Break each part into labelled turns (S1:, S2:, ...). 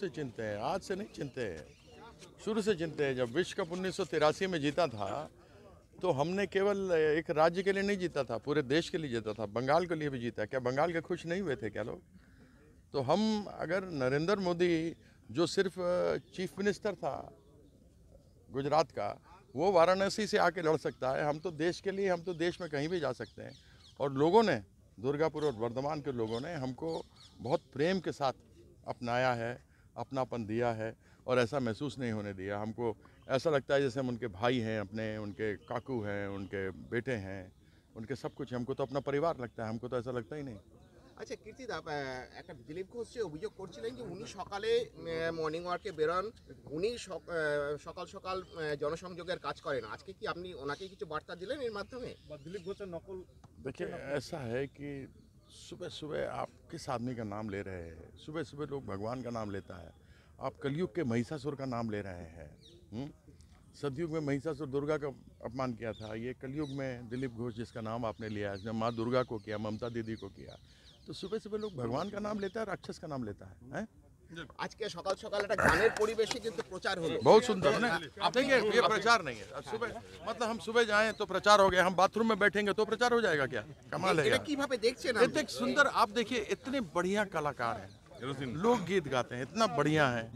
S1: से चिंते हैं आज से नहीं चिंते हैं शुरू से चिंते हैं जब विश्व कप उन्नीस में जीता था तो हमने केवल एक राज्य के लिए नहीं जीता था पूरे देश के लिए जीता था बंगाल के लिए भी जीता क्या बंगाल के खुश नहीं हुए थे क्या लोग तो हम अगर नरेंद्र मोदी जो सिर्फ चीफ मिनिस्टर था गुजरात का वो वाराणसी से आके लड़ सकता है हम तो देश के लिए हम तो देश में कहीं भी जा सकते हैं और लोगों ने दुर्गापुर और वर्धमान के लोगों ने हमको बहुत प्रेम के साथ अपनाया है अपनापन दिया है और ऐसा महसूस नहीं होने दिया हमको ऐसा लगता है जैसे हम उनके भाई हैं अपने उनके काकू हैं उनके बेटे हैं उनके सब कुछ हमको तो अपना परिवार लगता है हमको तो ऐसा लगता ही नहीं
S2: अच्छा कीर्ति दाप एक दिलीप घोष से अभिजोग कर सकाले मर्निंग वाके बेरान उन्नी सकाल सकाल जनसंजोग क्ज करें आज के कि आनी वना के कि बार्ता दिलें दिलीप घोषण नकल देखिए ऐसा
S1: है कि सुबह सुबह आप किस आदमी का नाम ले रहे हैं सुबह सुबह लोग भगवान का नाम लेता है आप कलयुग के महिषासुर का नाम ले रहे हैं हम्म? सदयुग में महिषासुर दुर्गा का अपमान किया था ये कलयुग में दिलीप घोष जिसका नाम आपने लिया है माँ दुर्गा को किया ममता दीदी को किया तो सुबह सुबह लोग भगवान का नाम लेता है राक्षस का नाम लेता है, है?
S2: आज के सकाल सकाल एक गान परिवेश प्रचार हो बहुत सुंदर देखिए ये प्रचार नहीं है सुबह
S1: मतलब हम सुबह जाए तो प्रचार हो गया हम बाथरूम में बैठेंगे तो प्रचार हो जाएगा क्या कमाल है
S2: इतने सुंदर
S1: आप देखिए इतने बढ़िया कलाकार हैं लोग गीत गाते हैं इतना बढ़िया है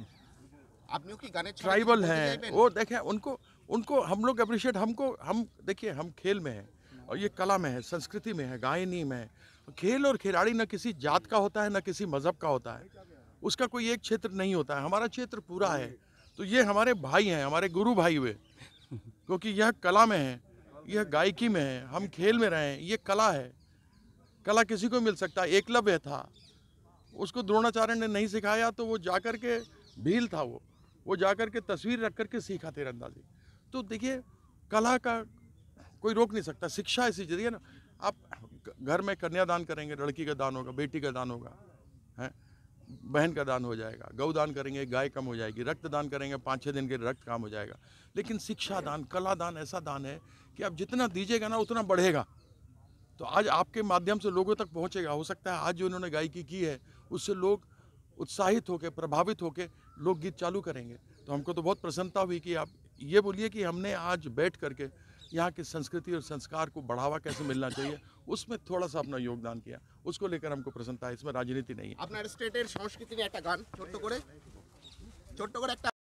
S2: आदमियों की गाने ट्राइबल हैं वो
S1: देखें उनको उनको हम लोग अप्रिशिएट हमको हम देखिए हम खेल में हैं और ये कला में है संस्कृति में है गायनी में है खेल और खिलाड़ी न किसी जात का होता है न किसी मज़हब का होता है उसका कोई एक क्षेत्र नहीं होता है हमारा क्षेत्र पूरा है तो ये हमारे भाई हैं हमारे गुरु भाई हुए क्योंकि यह कला में है यह गायकी में है हम खेल में रहे हैं ये कला है कला किसी को मिल सकता है एकलव्य था उसको द्रोणाचार्य ने नहीं सिखाया तो वो जाकर के भील था वो वो जाकर के तस्वीर रख करके सीखा तीरंदाजी तो देखिए कला का कोई रोक नहीं सकता शिक्षा ऐसी चीज़ है ना आप घर में कन्यादान करेंगे लड़की का दान होगा बेटी का दान होगा हैं बहन का दान हो जाएगा दान करेंगे गाय कम हो जाएगी रक्त दान करेंगे पाँच छः दिन के रक्त काम हो जाएगा लेकिन शिक्षा दान कला दान ऐसा दान है कि आप जितना दीजिएगा ना उतना बढ़ेगा तो आज आपके माध्यम से लोगों तक पहुँचेगा हो सकता है आज जो उन्होंने गायकी की है उससे लोग उत्साहित होकर प्रभावित होकर लोकगीत चालू करेंगे तो हमको तो बहुत प्रसन्नता हुई कि आप ये बोलिए कि हमने आज बैठ करके यहाँ की संस्कृति और संस्कार को बढ़ावा कैसे मिलना चाहिए उसमें थोड़ा सा अपना योगदान किया उसको लेकर हमको प्रसन्नता है इसमें राजनीति नहीं है
S2: अपना স্টেটের संस्कृति নিয়ে एक गान छोटो छोटो एक